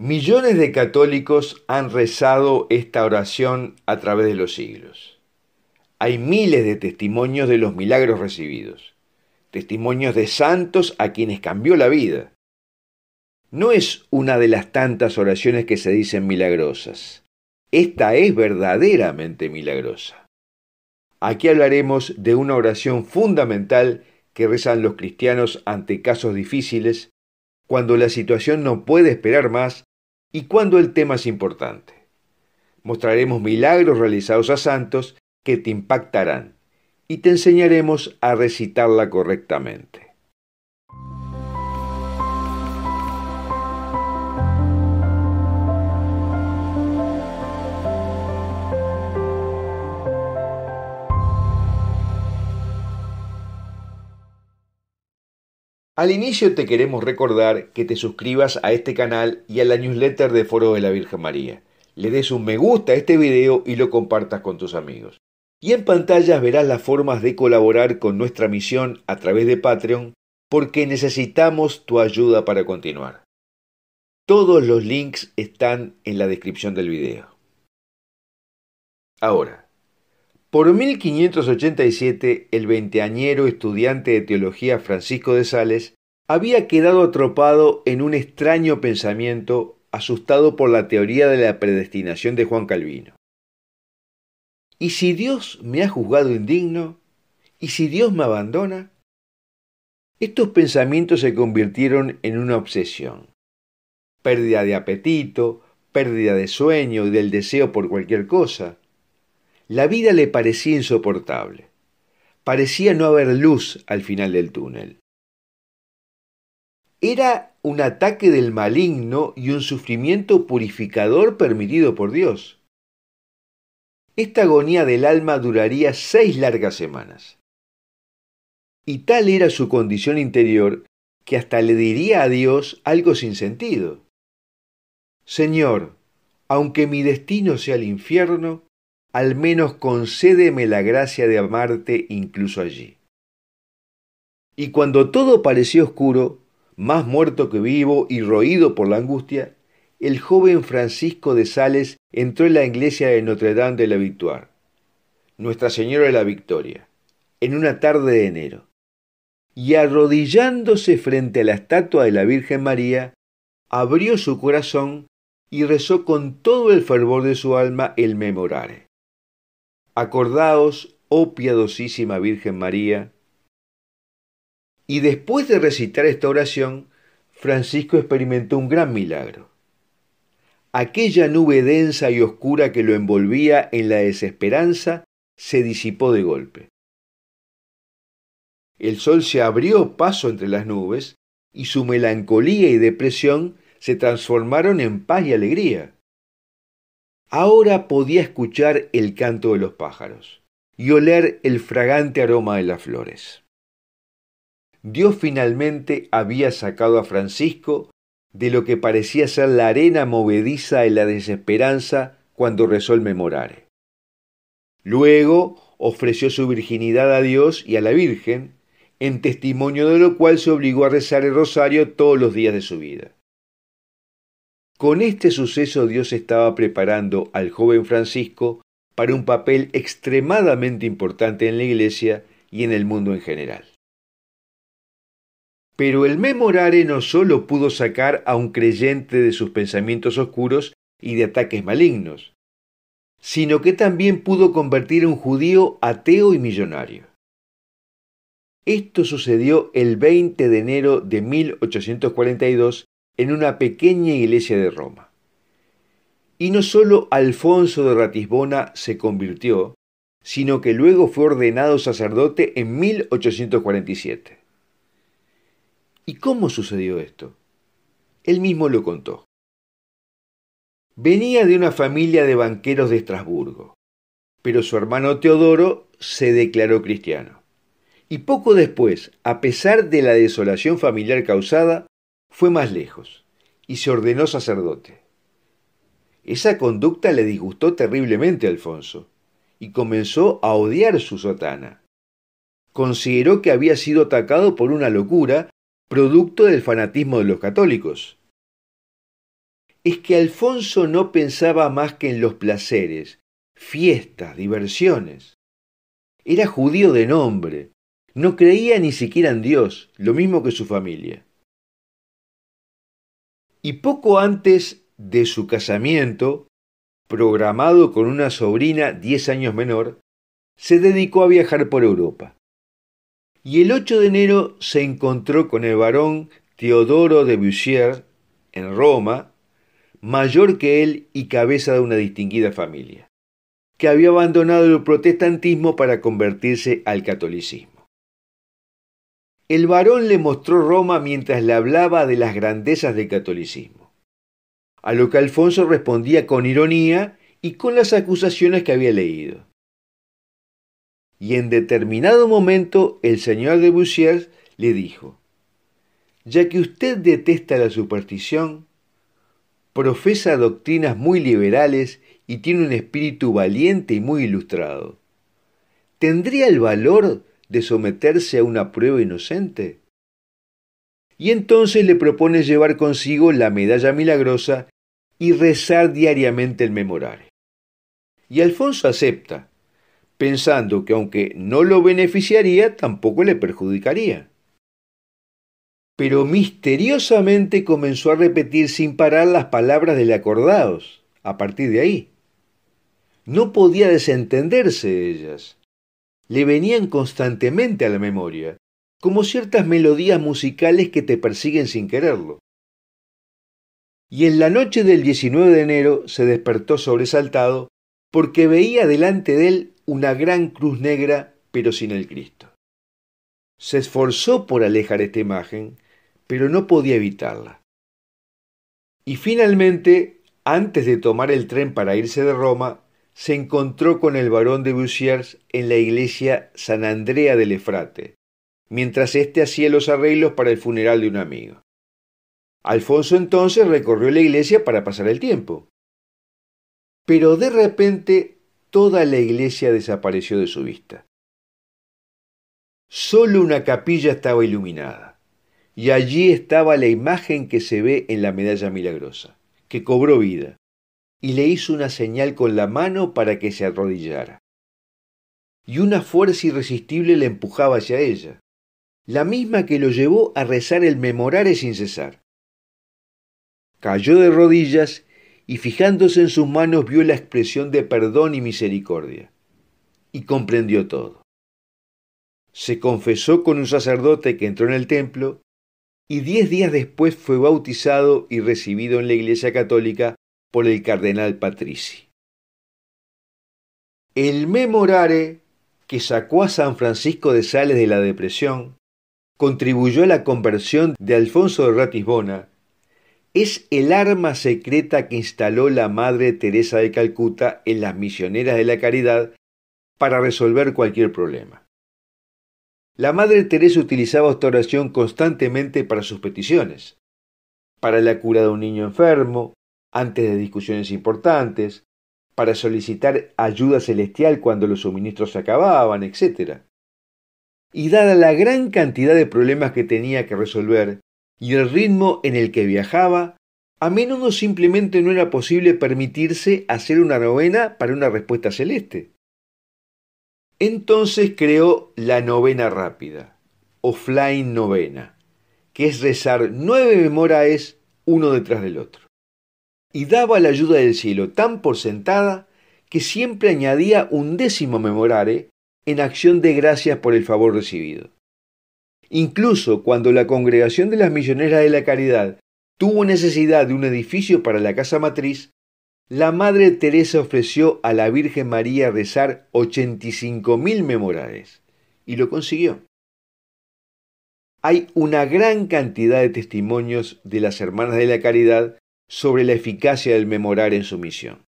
Millones de católicos han rezado esta oración a través de los siglos. Hay miles de testimonios de los milagros recibidos, testimonios de santos a quienes cambió la vida. No es una de las tantas oraciones que se dicen milagrosas. Esta es verdaderamente milagrosa. Aquí hablaremos de una oración fundamental que rezan los cristianos ante casos difíciles, cuando la situación no puede esperar más y cuándo el tema es importante. Mostraremos milagros realizados a santos que te impactarán y te enseñaremos a recitarla correctamente. Al inicio te queremos recordar que te suscribas a este canal y a la newsletter de Foro de la Virgen María. Le des un me gusta a este video y lo compartas con tus amigos. Y en pantallas verás las formas de colaborar con nuestra misión a través de Patreon porque necesitamos tu ayuda para continuar. Todos los links están en la descripción del video. Ahora, por 1587, el veinteañero estudiante de teología Francisco de Sales había quedado atropado en un extraño pensamiento asustado por la teoría de la predestinación de Juan Calvino. ¿Y si Dios me ha juzgado indigno? ¿Y si Dios me abandona? Estos pensamientos se convirtieron en una obsesión. Pérdida de apetito, pérdida de sueño y del deseo por cualquier cosa, la vida le parecía insoportable. Parecía no haber luz al final del túnel. Era un ataque del maligno y un sufrimiento purificador permitido por Dios. Esta agonía del alma duraría seis largas semanas. Y tal era su condición interior que hasta le diría a Dios algo sin sentido. Señor, aunque mi destino sea el infierno, al menos concédeme la gracia de amarte incluso allí. Y cuando todo pareció oscuro, más muerto que vivo y roído por la angustia, el joven Francisco de Sales entró en la iglesia de Notre Dame de la Victoire, Nuestra Señora de la Victoria, en una tarde de enero, y arrodillándose frente a la estatua de la Virgen María, abrió su corazón y rezó con todo el fervor de su alma el memorare. Acordaos, oh piadosísima Virgen María. Y después de recitar esta oración, Francisco experimentó un gran milagro. Aquella nube densa y oscura que lo envolvía en la desesperanza se disipó de golpe. El sol se abrió paso entre las nubes y su melancolía y depresión se transformaron en paz y alegría. Ahora podía escuchar el canto de los pájaros y oler el fragante aroma de las flores. Dios finalmente había sacado a Francisco de lo que parecía ser la arena movediza de la desesperanza cuando rezó el memorare. Luego ofreció su virginidad a Dios y a la Virgen, en testimonio de lo cual se obligó a rezar el rosario todos los días de su vida. Con este suceso Dios estaba preparando al joven Francisco para un papel extremadamente importante en la Iglesia y en el mundo en general. Pero el memorare no solo pudo sacar a un creyente de sus pensamientos oscuros y de ataques malignos, sino que también pudo convertir a un judío ateo y millonario. Esto sucedió el 20 de enero de 1842 en una pequeña iglesia de Roma. Y no solo Alfonso de Ratisbona se convirtió, sino que luego fue ordenado sacerdote en 1847. ¿Y cómo sucedió esto? Él mismo lo contó. Venía de una familia de banqueros de Estrasburgo, pero su hermano Teodoro se declaró cristiano. Y poco después, a pesar de la desolación familiar causada, fue más lejos y se ordenó sacerdote. Esa conducta le disgustó terriblemente a Alfonso y comenzó a odiar su sotana. Consideró que había sido atacado por una locura producto del fanatismo de los católicos. Es que Alfonso no pensaba más que en los placeres, fiestas, diversiones. Era judío de nombre, no creía ni siquiera en Dios, lo mismo que su familia y poco antes de su casamiento, programado con una sobrina 10 años menor, se dedicó a viajar por Europa. Y el 8 de enero se encontró con el barón Teodoro de Bussier en Roma, mayor que él y cabeza de una distinguida familia, que había abandonado el protestantismo para convertirse al catolicismo. El varón le mostró Roma mientras le hablaba de las grandezas del catolicismo, a lo que Alfonso respondía con ironía y con las acusaciones que había leído. Y en determinado momento el señor de Bussiers le dijo, ya que usted detesta la superstición, profesa doctrinas muy liberales y tiene un espíritu valiente y muy ilustrado, ¿tendría el valor de someterse a una prueba inocente? Y entonces le propone llevar consigo la medalla milagrosa y rezar diariamente el memorare. Y Alfonso acepta, pensando que aunque no lo beneficiaría, tampoco le perjudicaría. Pero misteriosamente comenzó a repetir sin parar las palabras del acordados, a partir de ahí. No podía desentenderse ellas le venían constantemente a la memoria, como ciertas melodías musicales que te persiguen sin quererlo. Y en la noche del 19 de enero se despertó sobresaltado porque veía delante de él una gran cruz negra pero sin el Cristo. Se esforzó por alejar esta imagen, pero no podía evitarla. Y finalmente, antes de tomar el tren para irse de Roma, se encontró con el barón de Bussiers en la iglesia San Andrea del Efrate, mientras éste hacía los arreglos para el funeral de un amigo. Alfonso entonces recorrió la iglesia para pasar el tiempo. Pero de repente toda la iglesia desapareció de su vista. Solo una capilla estaba iluminada, y allí estaba la imagen que se ve en la medalla milagrosa, que cobró vida y le hizo una señal con la mano para que se arrodillara. Y una fuerza irresistible le empujaba hacia ella, la misma que lo llevó a rezar el memorare sin cesar. Cayó de rodillas y fijándose en sus manos vio la expresión de perdón y misericordia, y comprendió todo. Se confesó con un sacerdote que entró en el templo, y diez días después fue bautizado y recibido en la Iglesia Católica por el cardenal Patrici. El memorare que sacó a San Francisco de Sales de la depresión contribuyó a la conversión de Alfonso de Ratisbona es el arma secreta que instaló la Madre Teresa de Calcuta en las misioneras de la caridad para resolver cualquier problema. La Madre Teresa utilizaba esta oración constantemente para sus peticiones, para la cura de un niño enfermo, antes de discusiones importantes, para solicitar ayuda celestial cuando los suministros se acababan, etc. Y dada la gran cantidad de problemas que tenía que resolver y el ritmo en el que viajaba, a menudo simplemente no era posible permitirse hacer una novena para una respuesta celeste. Entonces creó la novena rápida, offline novena, que es rezar nueve memorias uno detrás del otro y daba la ayuda del cielo tan por sentada que siempre añadía un décimo memorare en acción de gracias por el favor recibido. Incluso cuando la congregación de las misioneras de la caridad tuvo necesidad de un edificio para la casa matriz, la Madre Teresa ofreció a la Virgen María rezar 85.000 memorares, y lo consiguió. Hay una gran cantidad de testimonios de las hermanas de la caridad sobre la eficacia del memorare en su misión.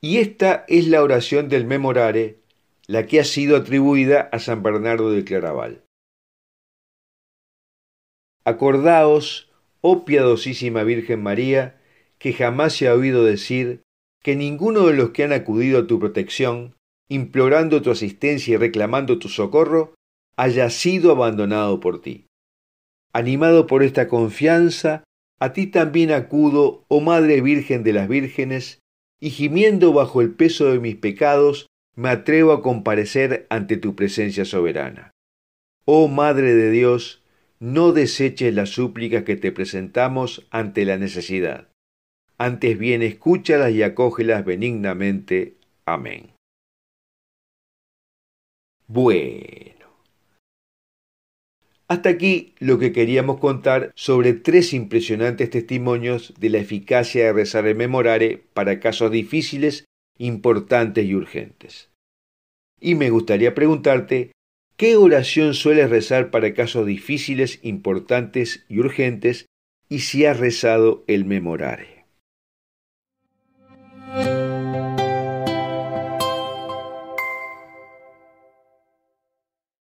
Y esta es la oración del memorare, la que ha sido atribuida a San Bernardo de Claraval. Acordaos, oh piadosísima Virgen María, que jamás se ha oído decir que ninguno de los que han acudido a tu protección, implorando tu asistencia y reclamando tu socorro, haya sido abandonado por ti. Animado por esta confianza, a ti también acudo, oh Madre Virgen de las Vírgenes, y gimiendo bajo el peso de mis pecados, me atrevo a comparecer ante tu presencia soberana. Oh Madre de Dios, no deseches las súplicas que te presentamos ante la necesidad. Antes bien, escúchalas y acógelas benignamente. Amén. Hasta aquí lo que queríamos contar sobre tres impresionantes testimonios de la eficacia de rezar el memorare para casos difíciles, importantes y urgentes. Y me gustaría preguntarte, ¿qué oración sueles rezar para casos difíciles, importantes y urgentes y si has rezado el memorare?